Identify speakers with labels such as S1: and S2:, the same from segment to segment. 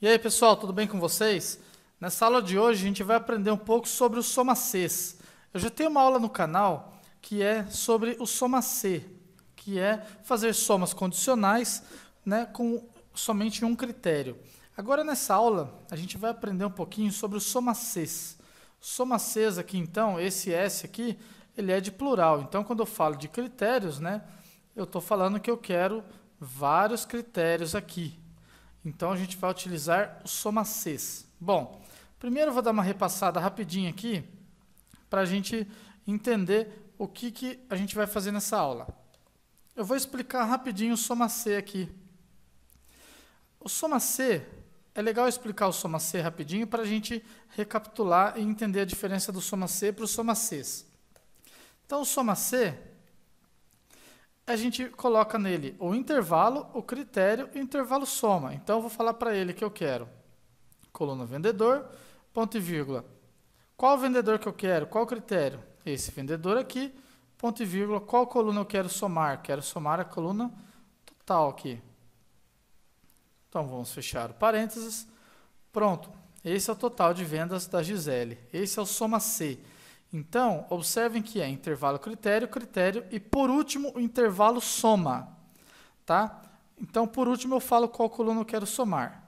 S1: E aí pessoal, tudo bem com vocês? Nessa aula de hoje a gente vai aprender um pouco sobre o soma Eu já tenho uma aula no canal que é sobre o soma C, que é fazer somas condicionais né, com somente um critério. Agora nessa aula a gente vai aprender um pouquinho sobre o soma Soma acesa aqui, então, esse S aqui, ele é de plural. Então, quando eu falo de critérios, né, eu estou falando que eu quero vários critérios aqui. Então, a gente vai utilizar o soma Cs. Bom, primeiro eu vou dar uma repassada rapidinho aqui para a gente entender o que, que a gente vai fazer nessa aula. Eu vou explicar rapidinho o soma C aqui. O soma C é legal explicar o soma C rapidinho para a gente recapitular e entender a diferença do soma C para o soma Cs. Então, o soma C, a gente coloca nele o intervalo, o critério e o intervalo soma. Então, eu vou falar para ele que eu quero coluna vendedor, ponto e vírgula. Qual vendedor que eu quero? Qual critério? Esse vendedor aqui, ponto e vírgula. Qual coluna eu quero somar? Quero somar a coluna total aqui. Então vamos fechar o parênteses. Pronto. Esse é o total de vendas da Gisele. Esse é o soma C. Então, observem que é intervalo critério, critério e por último o intervalo soma, tá? Então, por último eu falo qual coluna eu quero somar.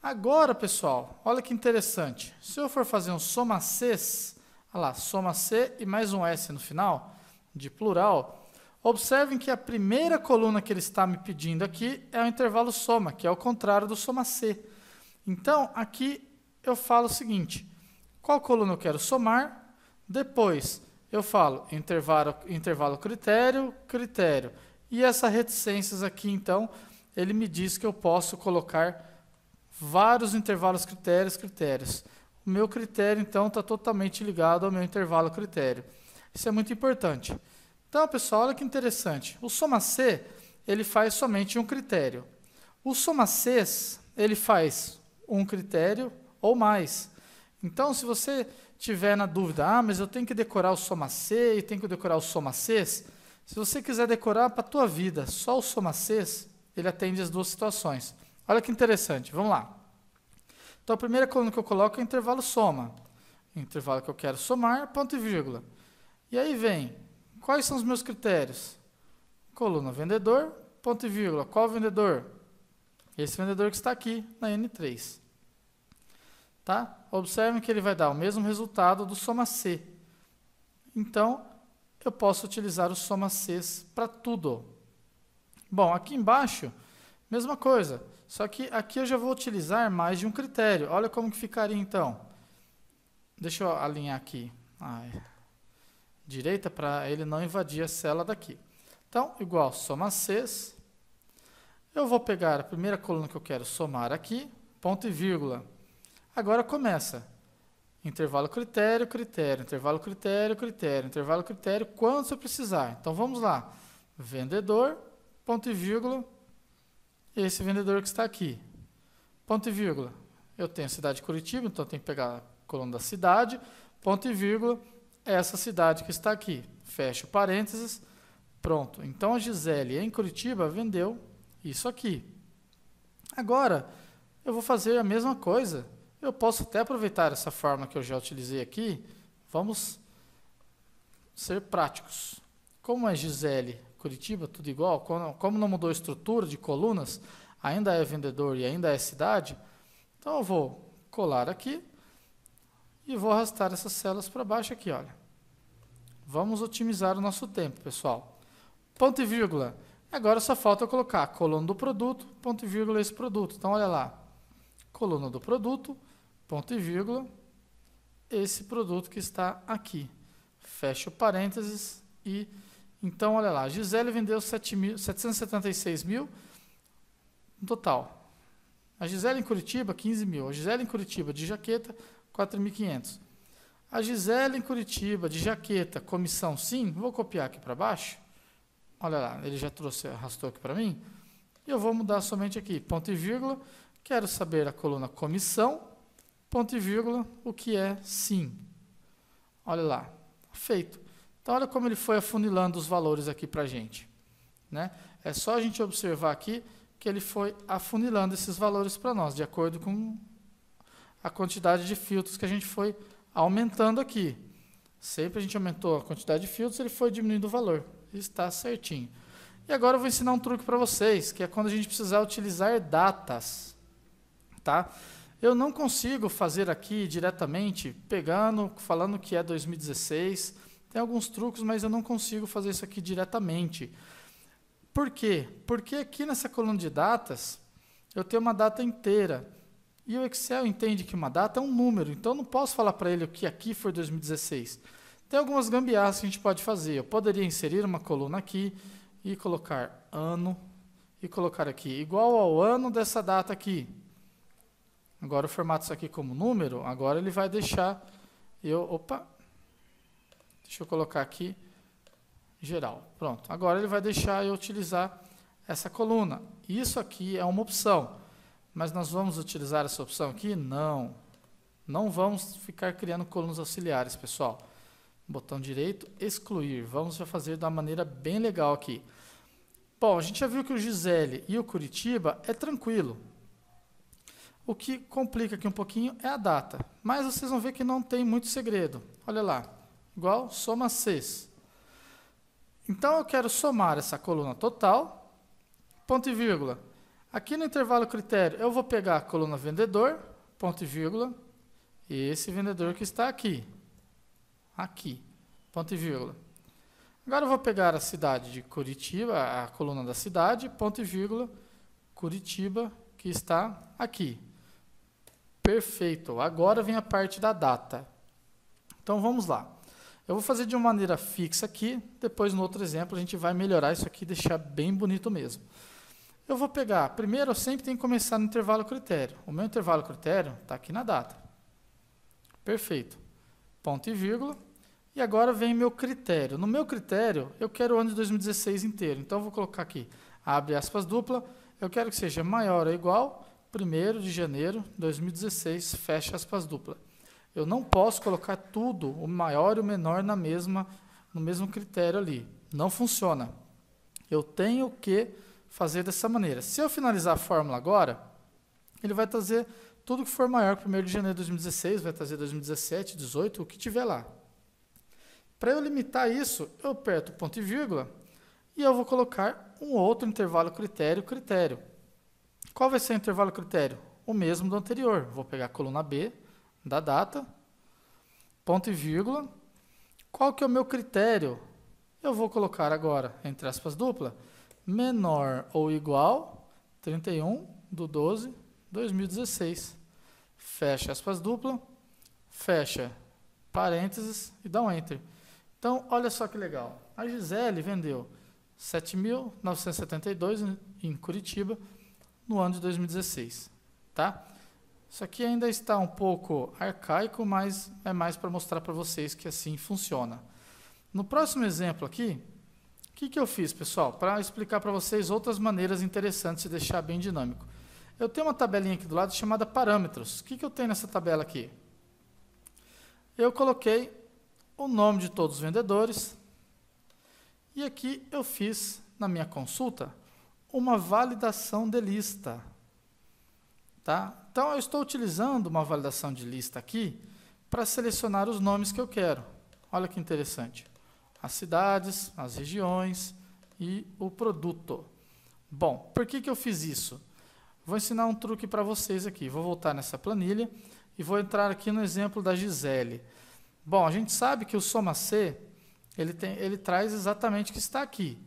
S1: Agora, pessoal, olha que interessante. Se eu for fazer um soma Cs, olha lá, soma C e mais um S no final, de plural, Observem que a primeira coluna que ele está me pedindo aqui é o intervalo soma, que é o contrário do soma C. Então, aqui eu falo o seguinte, qual coluna eu quero somar, depois eu falo intervalo, intervalo critério, critério. E essas reticências aqui, então, ele me diz que eu posso colocar vários intervalos critérios, critérios. O meu critério, então, está totalmente ligado ao meu intervalo critério. Isso é muito importante. Então, pessoal, olha que interessante. O soma C, ele faz somente um critério. O soma C, ele faz um critério ou mais. Então, se você tiver na dúvida, ah, mas eu tenho que decorar o soma C e tenho que decorar o soma C, se você quiser decorar para a tua vida só o soma C, ele atende as duas situações. Olha que interessante, vamos lá. Então, a primeira coluna que eu coloco é o intervalo soma. Intervalo que eu quero somar, ponto e vírgula. E aí vem Quais são os meus critérios? Coluna vendedor, ponto e vírgula. Qual vendedor? Esse vendedor que está aqui na N3. Tá? Observem que ele vai dar o mesmo resultado do soma C. Então, eu posso utilizar o soma Cs para tudo. Bom, aqui embaixo, mesma coisa. Só que aqui eu já vou utilizar mais de um critério. Olha como que ficaria então. Deixa eu alinhar aqui. é direita para ele não invadir a célula daqui. Então, igual soma 6. Eu vou pegar a primeira coluna que eu quero somar aqui, ponto e vírgula. Agora começa. Intervalo critério, critério, intervalo critério, critério, intervalo critério, quanto eu precisar. Então vamos lá. Vendedor, ponto e vírgula, esse vendedor que está aqui. Ponto e vírgula. Eu tenho a cidade de Curitiba, então eu tenho que pegar a coluna da cidade, ponto e vírgula, essa cidade que está aqui. Fecha parênteses. Pronto. Então a Gisele em Curitiba vendeu isso aqui. Agora eu vou fazer a mesma coisa. Eu posso até aproveitar essa forma que eu já utilizei aqui. Vamos ser práticos. Como é Gisele Curitiba, tudo igual, como não mudou a estrutura de colunas, ainda é vendedor e ainda é cidade, então eu vou colar aqui e vou arrastar essas células para baixo aqui, olha. Vamos otimizar o nosso tempo, pessoal. Ponto e vírgula. Agora só falta colocar a coluna do produto, ponto e vírgula esse produto. Então, olha lá. Coluna do produto, ponto e vírgula, esse produto que está aqui. Fecha o parênteses e... Então, olha lá. Gisele vendeu 776 mil no total. A Gisele em Curitiba, 15 mil. A Gisele em Curitiba de jaqueta, 4.500. A Gisele em Curitiba, de jaqueta, comissão sim. Vou copiar aqui para baixo. Olha lá, ele já trouxe, arrastou aqui para mim. E eu vou mudar somente aqui, ponto e vírgula. Quero saber a coluna comissão, ponto e vírgula, o que é sim. Olha lá, feito. Então, olha como ele foi afunilando os valores aqui para a gente. Né? É só a gente observar aqui que ele foi afunilando esses valores para nós, de acordo com a quantidade de filtros que a gente foi aumentando aqui. Sempre a gente aumentou a quantidade de filtros, ele foi diminuindo o valor. Está certinho. E agora eu vou ensinar um truque para vocês, que é quando a gente precisar utilizar datas. Tá? Eu não consigo fazer aqui diretamente, pegando, falando que é 2016. Tem alguns truques, mas eu não consigo fazer isso aqui diretamente. Por quê? Porque aqui nessa coluna de datas, eu tenho uma data inteira. E o Excel entende que uma data é um número, então não posso falar para ele que aqui foi 2016. Tem algumas gambiarras que a gente pode fazer. Eu poderia inserir uma coluna aqui e colocar ano e colocar aqui igual ao ano dessa data aqui. Agora eu formato isso aqui como número, agora ele vai deixar eu, opa, deixa eu colocar aqui geral. Pronto, agora ele vai deixar eu utilizar essa coluna. Isso aqui é uma opção. Mas nós vamos utilizar essa opção aqui? Não. Não vamos ficar criando colunas auxiliares, pessoal. Botão direito, excluir. Vamos fazer da maneira bem legal aqui. Bom, a gente já viu que o Gisele e o Curitiba é tranquilo. O que complica aqui um pouquinho é a data. Mas vocês vão ver que não tem muito segredo. Olha lá. Igual soma 6. Então eu quero somar essa coluna total, ponto e vírgula. Aqui no intervalo critério, eu vou pegar a coluna vendedor, ponto e vírgula, e esse vendedor que está aqui. Aqui, ponto e vírgula. Agora eu vou pegar a cidade de Curitiba, a coluna da cidade, ponto e vírgula, Curitiba, que está aqui. Perfeito. Agora vem a parte da data. Então vamos lá. Eu vou fazer de uma maneira fixa aqui, depois no outro exemplo a gente vai melhorar isso aqui e deixar bem bonito mesmo. Eu vou pegar, primeiro eu sempre tenho que começar no intervalo critério. O meu intervalo critério está aqui na data. Perfeito. Ponto e vírgula. E agora vem meu critério. No meu critério, eu quero o ano de 2016 inteiro. Então eu vou colocar aqui, abre aspas dupla, eu quero que seja maior ou igual 1 de janeiro de 2016, fecha aspas dupla. Eu não posso colocar tudo, o maior e o menor, na mesma, no mesmo critério ali. Não funciona. Eu tenho que fazer dessa maneira. Se eu finalizar a fórmula agora, ele vai trazer tudo que for maior que 1 de janeiro de 2016, vai trazer 2017, 18, o que tiver lá. Para eu limitar isso, eu aperto ponto e vírgula e eu vou colocar um outro intervalo critério, critério. Qual vai ser o intervalo critério? O mesmo do anterior. Vou pegar a coluna B da data, ponto e vírgula. Qual que é o meu critério? Eu vou colocar agora, entre aspas, dupla, menor ou igual 31 do 12 2016. Fecha aspas dupla, fecha parênteses e dá um enter. Então, olha só que legal. A Gisele vendeu 7.972 em Curitiba no ano de 2016, tá? Isso aqui ainda está um pouco arcaico, mas é mais para mostrar para vocês que assim funciona. No próximo exemplo aqui, o que, que eu fiz, pessoal? Para explicar para vocês outras maneiras interessantes de deixar bem dinâmico. Eu tenho uma tabelinha aqui do lado chamada parâmetros. O que, que eu tenho nessa tabela aqui? Eu coloquei o nome de todos os vendedores e aqui eu fiz, na minha consulta, uma validação de lista. Tá? Então, eu estou utilizando uma validação de lista aqui para selecionar os nomes que eu quero. Olha que interessante as cidades, as regiões e o produto. Bom, por que, que eu fiz isso? Vou ensinar um truque para vocês aqui. Vou voltar nessa planilha e vou entrar aqui no exemplo da Gisele. Bom, a gente sabe que o soma C ele, tem, ele traz exatamente o que está aqui.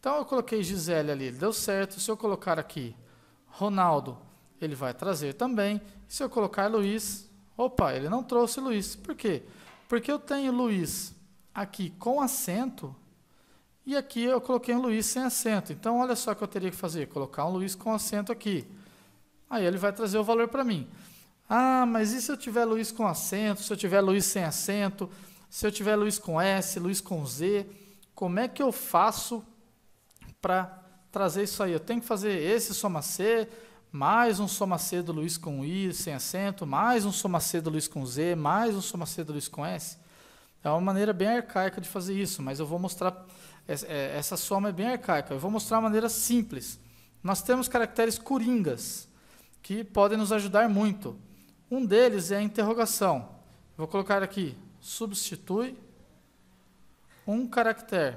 S1: Então eu coloquei Gisele ali, deu certo. Se eu colocar aqui Ronaldo, ele vai trazer também. Se eu colocar Luiz, opa, ele não trouxe Luiz. Por quê? Porque eu tenho Luiz aqui com acento, e aqui eu coloquei um Luiz sem acento. Então, olha só o que eu teria que fazer, colocar um Luiz com acento aqui. Aí ele vai trazer o valor para mim. Ah, mas e se eu tiver Luiz com acento, se eu tiver Luiz sem acento, se eu tiver Luiz com S, Luiz com Z, como é que eu faço para trazer isso aí? Eu tenho que fazer esse soma C, mais um soma C do Luiz com I sem acento, mais um soma C do Luiz com Z, mais um soma C do Luiz com S? É uma maneira bem arcaica de fazer isso, mas eu vou mostrar. É, é, essa soma é bem arcaica. Eu vou mostrar uma maneira simples. Nós temos caracteres coringas que podem nos ajudar muito. Um deles é a interrogação. Vou colocar aqui: substitui um caractere.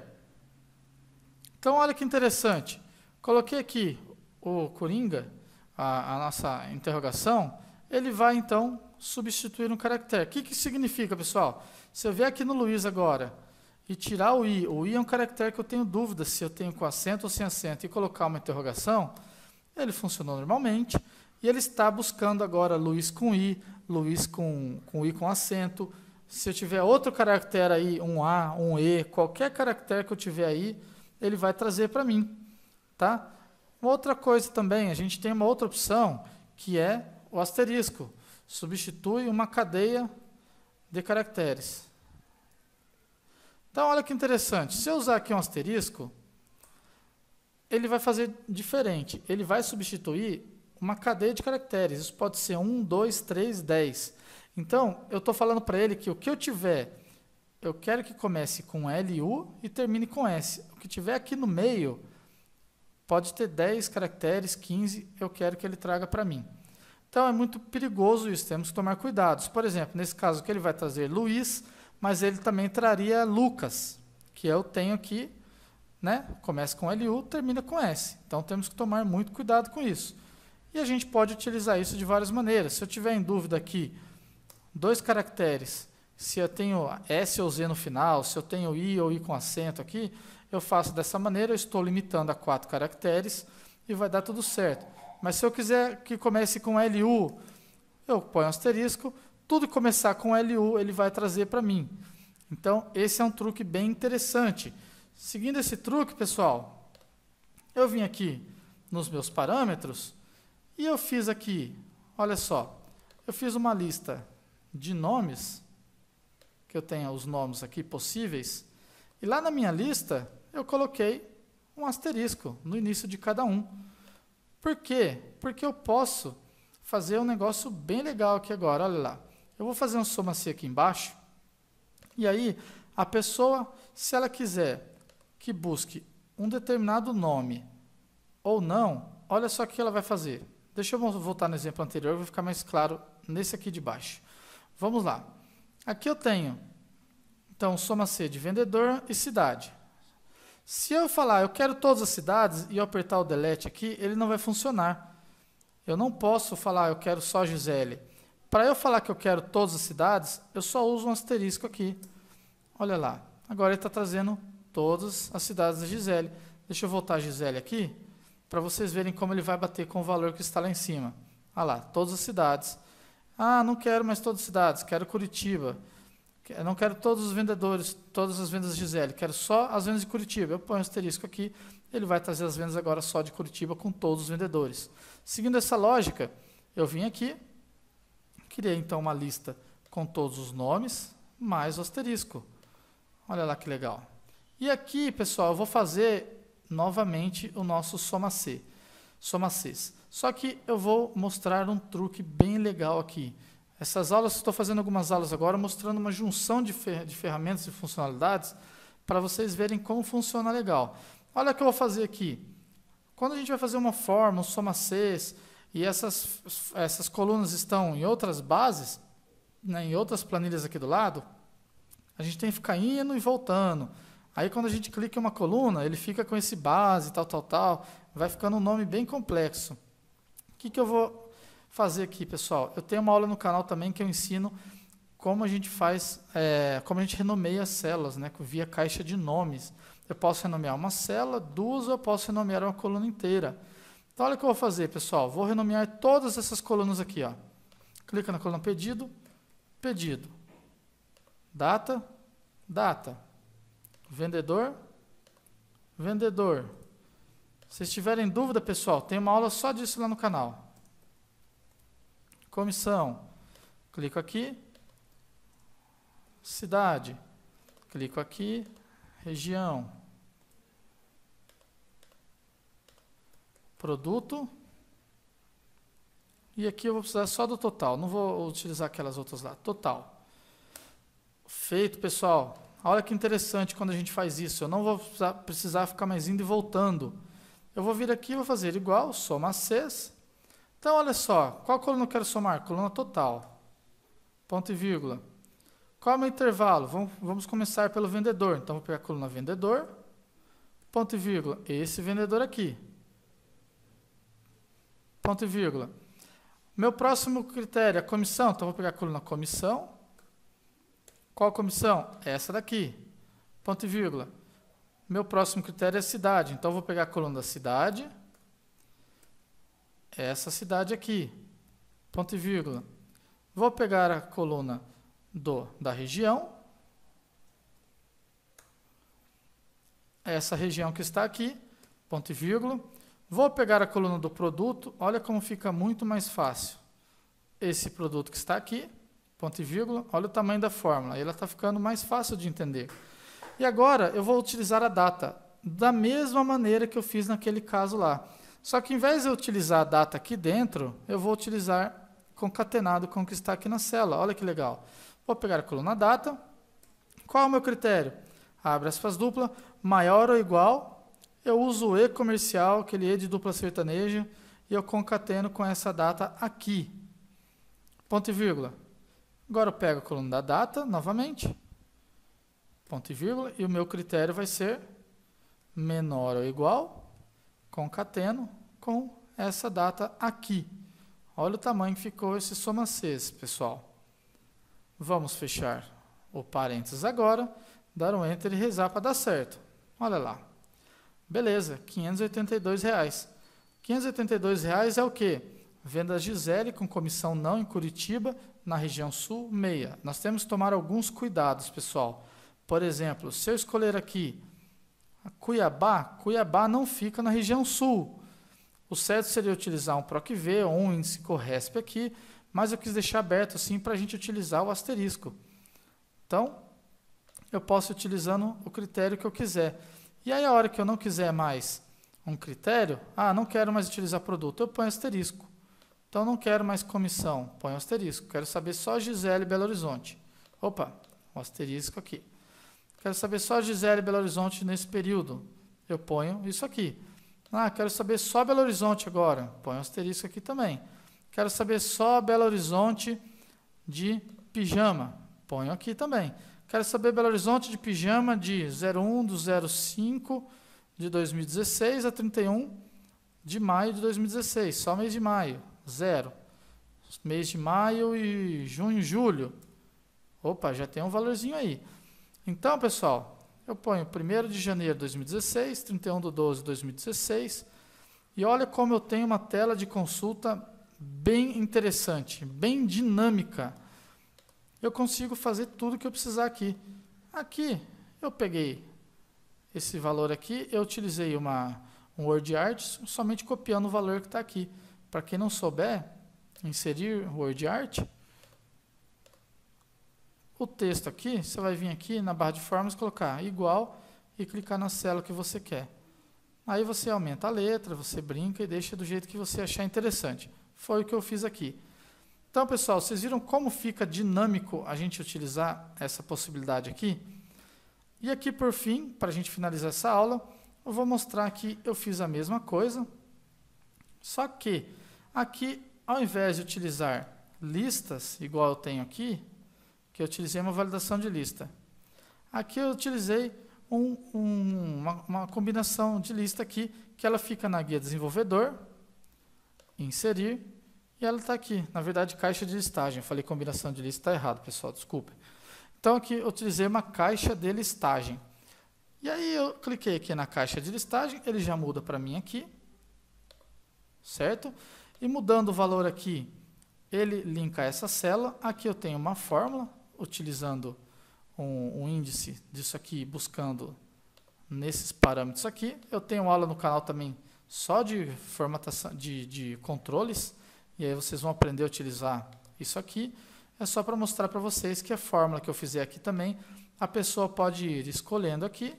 S1: Então, olha que interessante. Coloquei aqui o coringa, a, a nossa interrogação ele vai então substituir um caractere. O que, que significa, pessoal? Se eu vier aqui no Luiz agora e tirar o i, o i é um caractere que eu tenho dúvida se eu tenho com acento ou sem acento, e colocar uma interrogação, ele funcionou normalmente, e ele está buscando agora Luiz com i, Luiz com, com i com acento. Se eu tiver outro caractere aí, um a, um e, qualquer caractere que eu tiver aí, ele vai trazer para mim, tá? Uma outra coisa também, a gente tem uma outra opção que é o asterisco substitui uma cadeia de caracteres. Então, olha que interessante. Se eu usar aqui um asterisco, ele vai fazer diferente. Ele vai substituir uma cadeia de caracteres. Isso pode ser 1, 2, 3, 10. Então, eu estou falando para ele que o que eu tiver, eu quero que comece com LU e termine com S. O que tiver aqui no meio, pode ter 10 caracteres, 15, eu quero que ele traga para mim. Então é muito perigoso isso, temos que tomar cuidados. Por exemplo, nesse caso que ele vai trazer Luiz, mas ele também traria Lucas, que eu tenho aqui, né? Começa com LU, termina com S. Então temos que tomar muito cuidado com isso. E a gente pode utilizar isso de várias maneiras. Se eu tiver em dúvida aqui, dois caracteres, se eu tenho S ou Z no final, se eu tenho I ou I com acento aqui, eu faço dessa maneira, eu estou limitando a quatro caracteres e vai dar tudo certo. Mas se eu quiser que comece com LU, eu ponho um asterisco, tudo que começar com LU ele vai trazer para mim. Então, esse é um truque bem interessante. Seguindo esse truque, pessoal, eu vim aqui nos meus parâmetros e eu fiz aqui, olha só, eu fiz uma lista de nomes, que eu tenha os nomes aqui possíveis, e lá na minha lista eu coloquei um asterisco no início de cada um. Por quê? Porque eu posso fazer um negócio bem legal aqui agora. Olha lá. Eu vou fazer um C aqui embaixo. E aí, a pessoa, se ela quiser que busque um determinado nome ou não, olha só o que ela vai fazer. Deixa eu voltar no exemplo anterior, vai ficar mais claro nesse aqui de baixo. Vamos lá. Aqui eu tenho, então, soma C de vendedor e cidade. Se eu falar, eu quero todas as cidades e eu apertar o delete aqui, ele não vai funcionar. Eu não posso falar, eu quero só Gisele. Para eu falar que eu quero todas as cidades, eu só uso um asterisco aqui. Olha lá. Agora ele está trazendo todas as cidades da Gisele. Deixa eu voltar a Gisele aqui, para vocês verem como ele vai bater com o valor que está lá em cima. Olha lá, todas as cidades. Ah, não quero mais todas as cidades, quero Curitiba. Eu não quero todos os vendedores, todas as vendas de Gisele, quero só as vendas de Curitiba. Eu ponho um asterisco aqui, ele vai trazer as vendas agora só de Curitiba com todos os vendedores. Seguindo essa lógica, eu vim aqui, criei então uma lista com todos os nomes, mais o asterisco. Olha lá que legal. E aqui, pessoal, eu vou fazer novamente o nosso soma C. Soma Cs. Só que eu vou mostrar um truque bem legal aqui. Essas aulas, estou fazendo algumas aulas agora mostrando uma junção de, fer de ferramentas e funcionalidades para vocês verem como funciona legal. Olha o que eu vou fazer aqui. Quando a gente vai fazer uma forma, um soma C, e essas, essas colunas estão em outras bases, né, em outras planilhas aqui do lado, a gente tem que ficar indo e voltando. Aí quando a gente clica em uma coluna, ele fica com esse base, tal, tal, tal, vai ficando um nome bem complexo. O que, que eu vou fazer aqui, pessoal. Eu tenho uma aula no canal também que eu ensino como a gente faz, é, como a gente renomeia as células, né, via caixa de nomes. Eu posso renomear uma célula, duas, ou eu posso renomear uma coluna inteira. Então, olha o que eu vou fazer, pessoal. Vou renomear todas essas colunas aqui. Ó. Clica na coluna pedido, pedido. Data, data. Vendedor, vendedor. Se vocês tiverem dúvida, pessoal, tem uma aula só disso lá no canal. Comissão. Clico aqui. Cidade. Clico aqui. Região. Produto. E aqui eu vou precisar só do total. Não vou utilizar aquelas outras lá. Total. Feito, pessoal. Olha que interessante quando a gente faz isso. Eu não vou precisar, ficar mais indo e voltando. Eu vou vir aqui e vou fazer igual, soma Cs, então, olha só, qual coluna eu quero somar? Coluna total. Ponto e vírgula. Qual é o meu intervalo? Vamos, vamos começar pelo vendedor. Então, vou pegar a coluna vendedor, ponto e vírgula, esse vendedor aqui. Ponto e vírgula. Meu próximo critério é a comissão. Então, vou pegar a coluna comissão. Qual comissão? Essa daqui. Ponto e vírgula. Meu próximo critério é a cidade. Então, vou pegar a coluna da cidade essa cidade aqui, ponto e vírgula. Vou pegar a coluna do, da região, essa região que está aqui, ponto e vírgula. Vou pegar a coluna do produto, olha como fica muito mais fácil. Esse produto que está aqui, ponto e vírgula, olha o tamanho da fórmula, ela está ficando mais fácil de entender. E agora eu vou utilizar a data, da mesma maneira que eu fiz naquele caso lá. Só que em vez de eu utilizar a data aqui dentro, eu vou utilizar concatenado com o que está aqui na célula. Olha que legal. Vou pegar a coluna data. Qual é o meu critério? Abre aspas dupla, maior ou igual, eu uso o E comercial, aquele E de dupla sertaneja, e eu concateno com essa data aqui. Ponto e vírgula. Agora eu pego a coluna da data novamente, ponto e vírgula, e o meu critério vai ser menor ou igual concateno com essa data aqui. Olha o tamanho que ficou esse soma 6, pessoal. Vamos fechar o parênteses agora, dar um enter e rezar para dar certo. Olha lá. Beleza, 582 reais. 582 reais é o quê? Venda Gisele com comissão não em Curitiba, na região sul, meia. Nós temos que tomar alguns cuidados, pessoal. Por exemplo, se eu escolher aqui Cuiabá, Cuiabá não fica na região sul. O certo seria utilizar um PROC-V ou um índice CORRESP aqui, mas eu quis deixar aberto assim para a gente utilizar o asterisco. Então, eu posso ir utilizando o critério que eu quiser. E aí a hora que eu não quiser mais um critério, ah, não quero mais utilizar produto, eu ponho asterisco. Então não quero mais comissão, ponho asterisco. Quero saber só Gisele Belo Horizonte. Opa, um asterisco aqui. Quero saber só Gisele Belo Horizonte nesse período. Eu ponho isso aqui. Ah, quero saber só Belo Horizonte agora. Põe um asterisco aqui também. Quero saber só Belo Horizonte de pijama. Põe aqui também. Quero saber Belo Horizonte de pijama de 01 do 05 de 2016 a 31 de maio de 2016. Só mês de maio. Zero. Mês de maio e junho, julho. Opa, já tem um valorzinho aí. Então, pessoal, eu ponho 1 de janeiro de 2016, 31 de 12 de 2016, e olha como eu tenho uma tela de consulta bem interessante, bem dinâmica. Eu consigo fazer tudo que eu precisar aqui. Aqui, eu peguei esse valor aqui, eu utilizei uma, um WordArt somente copiando o valor que está aqui. Para quem não souber, inserir WordArt, o texto aqui, você vai vir aqui na barra de formas, colocar igual e clicar na célula que você quer. Aí você aumenta a letra, você brinca e deixa do jeito que você achar interessante. Foi o que eu fiz aqui. Então, pessoal, vocês viram como fica dinâmico a gente utilizar essa possibilidade aqui? E aqui, por fim, para a gente finalizar essa aula, eu vou mostrar que eu fiz a mesma coisa, só que aqui, ao invés de utilizar listas, igual eu tenho aqui, que eu utilizei uma validação de lista. Aqui eu utilizei um, um, uma, uma, combinação de lista aqui, que ela fica na guia desenvolvedor, inserir, e ela está aqui, na verdade, caixa de listagem. Eu falei combinação de lista, está errado, pessoal, desculpe. Então aqui eu utilizei uma caixa de listagem. E aí eu cliquei aqui na caixa de listagem, ele já muda para mim aqui, certo? E mudando o valor aqui, ele linka essa célula. Aqui eu tenho uma fórmula, utilizando um, um índice disso aqui, buscando nesses parâmetros aqui. Eu tenho aula no canal também só de formatação de, de controles, e aí vocês vão aprender a utilizar isso aqui. É só para mostrar para vocês que a fórmula que eu fizer aqui também, a pessoa pode ir escolhendo aqui.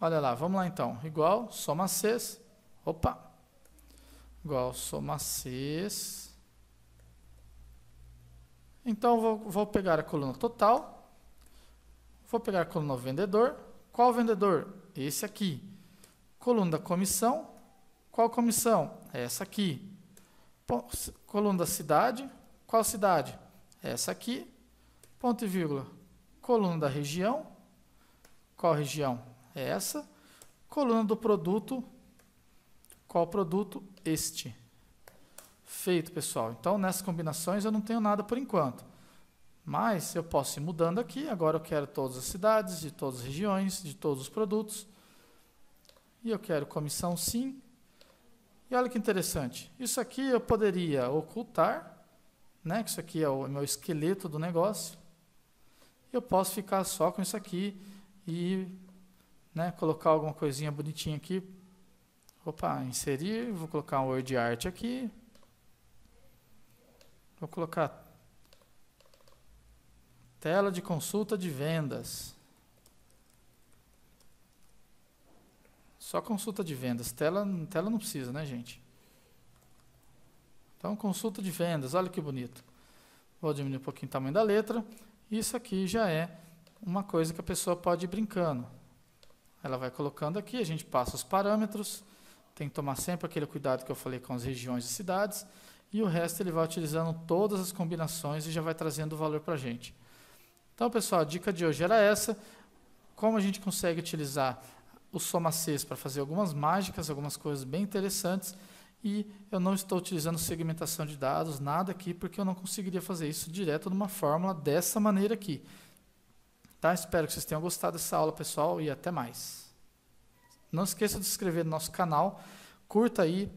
S1: Olha lá, vamos lá então. Igual, soma Cs. Opa! Igual, soma Cs. Então, vou, vou pegar a coluna total, vou pegar a coluna vendedor. Qual vendedor? Esse aqui. Coluna da comissão. Qual comissão? Essa aqui. Coluna da cidade. Qual cidade? Essa aqui. Ponto e vírgula. Coluna da região. Qual região? Essa. Coluna do produto. Qual produto? Este. Feito, pessoal. Então, nessas combinações eu não tenho nada por enquanto. Mas eu posso ir mudando aqui. Agora eu quero todas as cidades, de todas as regiões, de todos os produtos. E eu quero comissão sim. E olha que interessante. Isso aqui eu poderia ocultar, né? Que isso aqui é o meu esqueleto do negócio. Eu posso ficar só com isso aqui e né, colocar alguma coisinha bonitinha aqui. Opa, inserir, vou colocar um word art aqui, Vou colocar tela de consulta de vendas. Só consulta de vendas. Tela, tela não precisa, né, gente? Então, consulta de vendas. Olha que bonito. Vou diminuir um pouquinho o tamanho da letra. Isso aqui já é uma coisa que a pessoa pode ir brincando. Ela vai colocando aqui, a gente passa os parâmetros. Tem que tomar sempre aquele cuidado que eu falei com as regiões e cidades e o resto ele vai utilizando todas as combinações e já vai trazendo valor para a gente. Então, pessoal, a dica de hoje era essa. Como a gente consegue utilizar o soma 6 para fazer algumas mágicas, algumas coisas bem interessantes. E eu não estou utilizando segmentação de dados, nada aqui, porque eu não conseguiria fazer isso direto numa fórmula dessa maneira aqui. Tá? Espero que vocês tenham gostado dessa aula, pessoal, e até mais. Não esqueça de se inscrever no nosso canal, curta aí,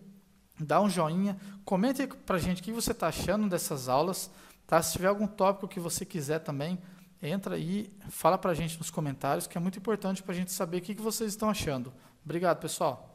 S1: dá um joinha, comente para a gente o que você está achando dessas aulas, tá? Se tiver algum tópico que você quiser também, entra aí, fala para a gente nos comentários, que é muito importante para a gente saber o que, que vocês estão achando. Obrigado, pessoal.